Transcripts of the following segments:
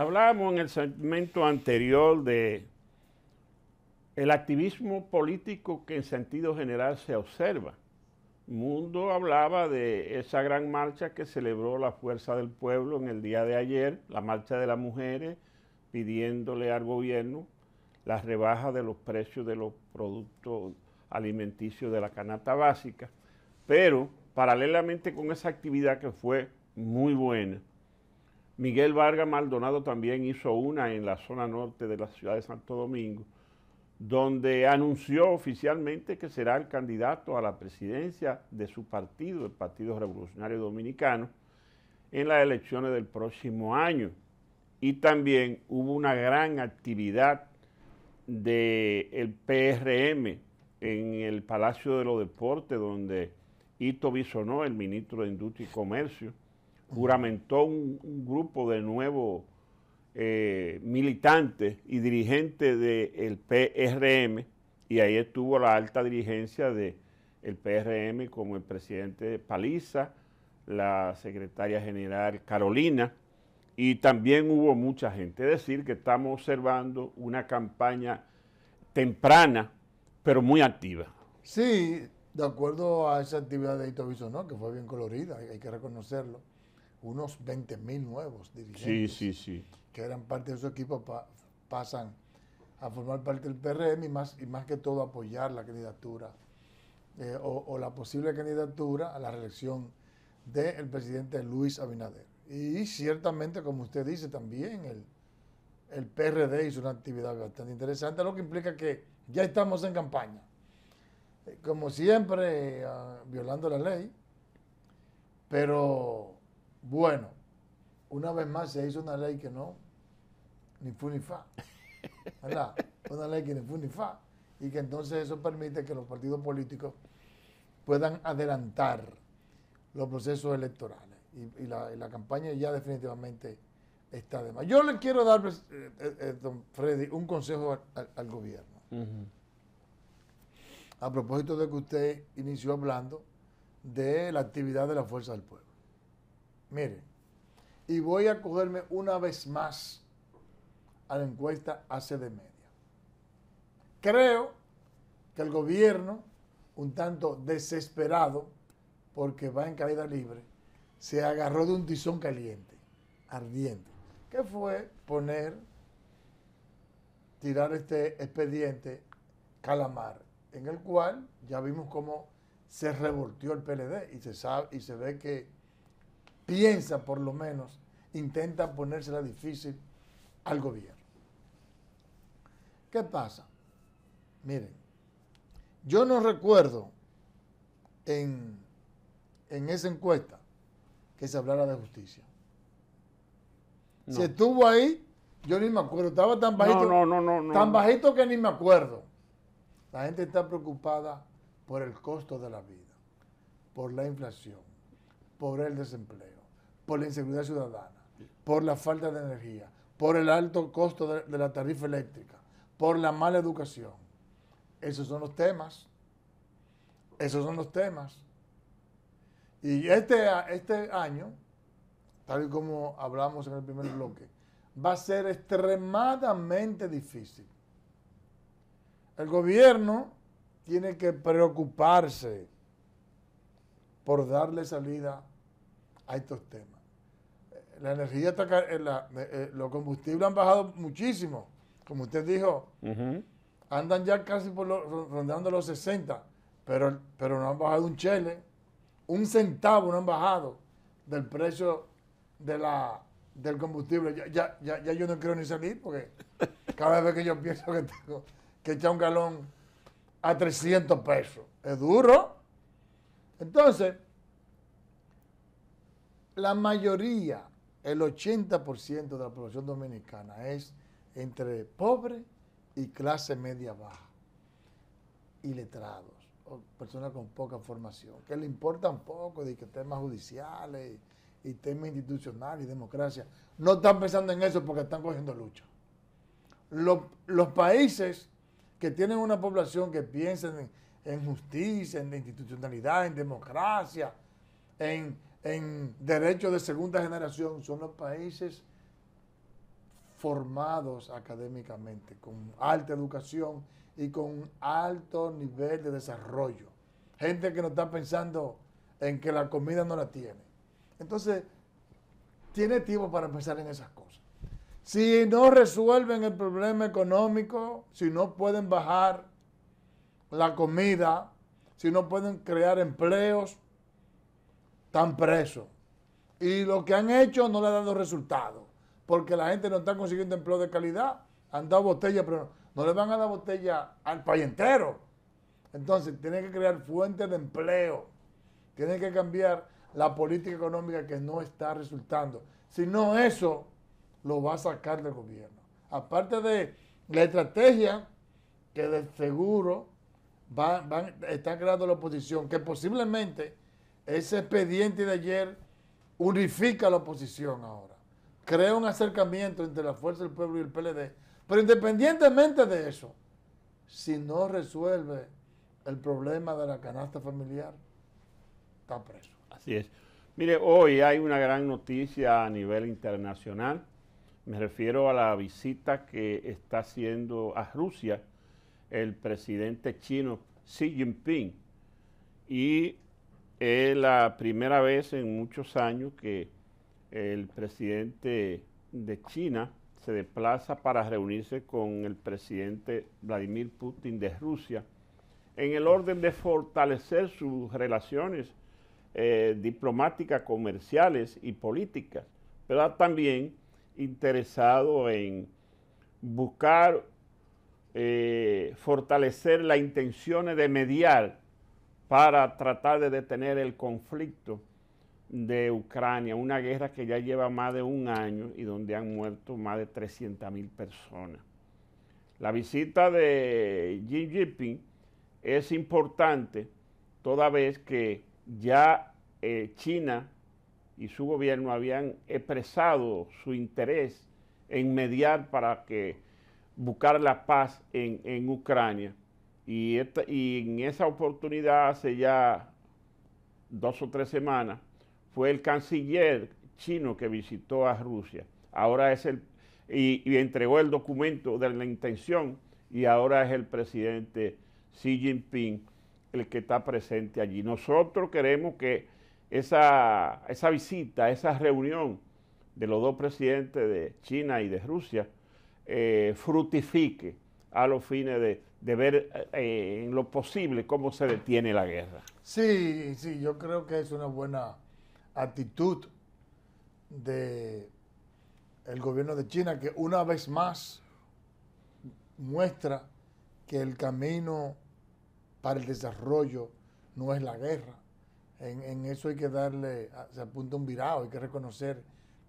Hablábamos en el segmento anterior de el activismo político que en sentido general se observa. Mundo hablaba de esa gran marcha que celebró la Fuerza del Pueblo en el día de ayer, la marcha de las mujeres, pidiéndole al gobierno la rebaja de los precios de los productos alimenticios de la canasta básica. Pero paralelamente con esa actividad que fue muy buena, Miguel Vargas Maldonado también hizo una en la zona norte de la ciudad de Santo Domingo, donde anunció oficialmente que será el candidato a la presidencia de su partido, el Partido Revolucionario Dominicano, en las elecciones del próximo año. Y también hubo una gran actividad del PRM en el Palacio de los Deportes, donde Ito Bisonó, el ministro de Industria y Comercio, juramentó un, grupo de nuevos eh, militantes y dirigentes del PRM, y ahí estuvo la alta dirigencia del PRM como el presidente Paliza, la secretaria general Carolina, y también hubo mucha gente. Es decir, que estamos observando una campaña temprana, pero muy activa. Sí, de acuerdo a esa actividad de Hito Bisonó, que fue bien colorida, hay que reconocerlo unos 20.000 nuevos dirigentes que eran parte de su equipo pasan a formar parte del PRM y más, y más que todo apoyar la candidatura eh, o, la posible candidatura a la reelección del presidente Luis Abinader. Y ciertamente, como usted dice, también el, el PRD hizo una actividad bastante interesante, lo que implica que ya estamos en campaña. Eh, como siempre, ah, violando la ley, pero bueno, una vez más se hizo una ley que no, ni fu ni fa. ¿Verdad? Una ley que ni fu ni fa. Y que entonces eso permite que los partidos políticos puedan adelantar los procesos electorales. Y, la, campaña ya definitivamente está de más. Yo le quiero dar, pues, eh, eh, eh, don Freddy, un consejo al, gobierno. A propósito de que usted inició hablando de la actividad de la fuerza del pueblo. Mire, y voy a cogerme una vez más a la encuesta hace de media. Creo que el gobierno, un tanto desesperado, porque va en caída libre, se agarró de un tizón caliente, ardiente, que fue poner, tirar este expediente calamar, en el cual ya vimos cómo se revoltió el PLD y se sabe y se ve que piensa por lo menos, intenta ponérsela difícil al gobierno. ¿Qué pasa? Miren, yo no recuerdo en, esa encuesta que se hablara de justicia. Se Si estuvo ahí, yo ni me acuerdo. Estaba tan bajito, no, no, tan bajito que ni me acuerdo. La gente está preocupada por el costo de la vida, por la inflación, por el desempleo por la inseguridad ciudadana, por la falta de energía, por el alto costo de, la tarifa eléctrica, por la mala educación. Esos son los temas. Esos son los temas. Y este, este año, tal y como hablamos en el primer bloque, va a ser extremadamente difícil. El gobierno tiene que preocuparse por darle salida a estos temas la energía está, eh, la, eh, eh, los combustibles han bajado muchísimo. Como usted dijo, andan ya casi por rondando los 60, pero, pero no han bajado un chele, un centavo no han bajado del precio de la, del combustible. Ya, ya, ya yo no quiero ni salir porque cada vez que yo pienso que tengo que echar un galón a 300 pesos, es duro. Entonces, la mayoría el 80% de la población dominicana es entre pobre y clase media baja y letrados, o personas con poca formación, que le importan poco de que temas judiciales y temas institucionales y democracia. No están pensando en eso porque están cogiendo lucha. Los, países que tienen una población que piensa en justicia, en institucionalidad, en democracia, en en derecho de segunda generación son los países formados académicamente, con alta educación y con alto nivel de desarrollo. Gente que no está pensando en que la comida no la tiene. Entonces, tiene tiempo para pensar en esas cosas. Si no resuelven el problema económico, si no pueden bajar la comida, si no pueden crear empleos, están presos. Y lo que han hecho no le ha dado resultado, porque la gente no está consiguiendo empleo de calidad, han dado botella, pero no le van a dar botella al país entero. Entonces, tienen que crear fuentes de empleo, tienen que cambiar la política económica que no está resultando. Si no, eso lo va a sacar del gobierno. Aparte de la estrategia que de seguro va está creando la oposición, que posiblemente ese expediente de ayer unifica a la oposición ahora. Crea un acercamiento entre la fuerza del pueblo y el PLD. Pero independientemente de eso, si no resuelve el problema de la canasta familiar, está preso. Así es. Mire, hoy hay una gran noticia a nivel internacional. Me refiero a la visita que está haciendo a Rusia el presidente chino Xi Jinping. Y es la primera vez en muchos años que el presidente de China se desplaza para reunirse con el presidente Vladimir Putin de Rusia en el orden de fortalecer sus relaciones eh, diplomáticas, comerciales y políticas, pero también interesado en buscar eh, fortalecer las intenciones de mediar para tratar de detener el conflicto de Ucrania, una guerra que ya lleva más de un año y donde han muerto más de 300.000 personas. La visita de Xi Jinping es importante toda vez que ya eh, China y su gobierno habían expresado su interés en mediar para que buscar la paz en Ucrania y, en esa oportunidad, hace ya dos o tres semanas, fue el canciller chino que visitó a Rusia. Ahora es el, y, entregó el documento de la intención y ahora es el presidente Xi Jinping el que está presente allí. Nosotros queremos que esa, esa visita, esa reunión de los dos presidentes de China y de Rusia eh, fructifique a los fines de de ver eh, en lo posible cómo se detiene la guerra. Sí, sí, yo creo que es una buena actitud de el gobierno de China que una vez más muestra que el camino para el desarrollo no es la guerra. En, en, eso hay que darle, se apunta un virado, hay que reconocer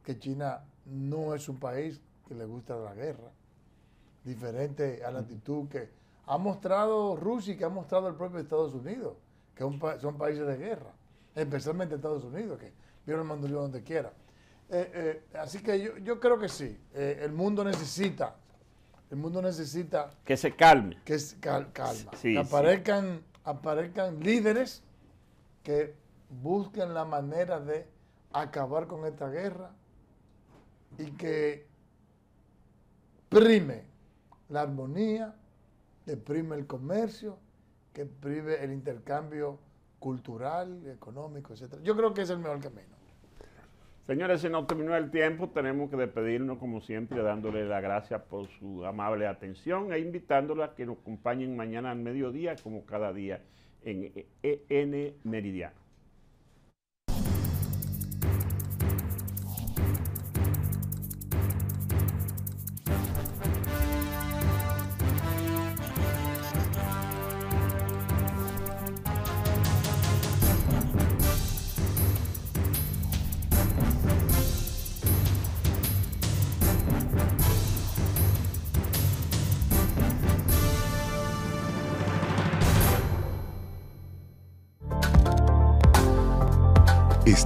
que China no es un país que le gusta la guerra, diferente a la mm. actitud que ha mostrado Rusia y que ha mostrado el propio Estados Unidos, que son países de guerra, especialmente Estados Unidos, que vieron el mandolino donde quiera. Eh, eh, así que yo, creo que sí, eh, el mundo necesita, el mundo necesita... Que se calme. Que se calme, que aparezcan, aparezcan líderes que busquen la manera de acabar con esta guerra y que prime la armonía, que prime el comercio, que prive el intercambio cultural, económico, etc. Yo creo que es el mejor camino. Señores, se nos terminó el tiempo, tenemos que despedirnos como siempre dándole las gracias por su amable atención e invitándola a que nos acompañen mañana al mediodía como cada día en EN Meridiano.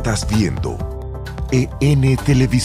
Estás viendo EN Televisión.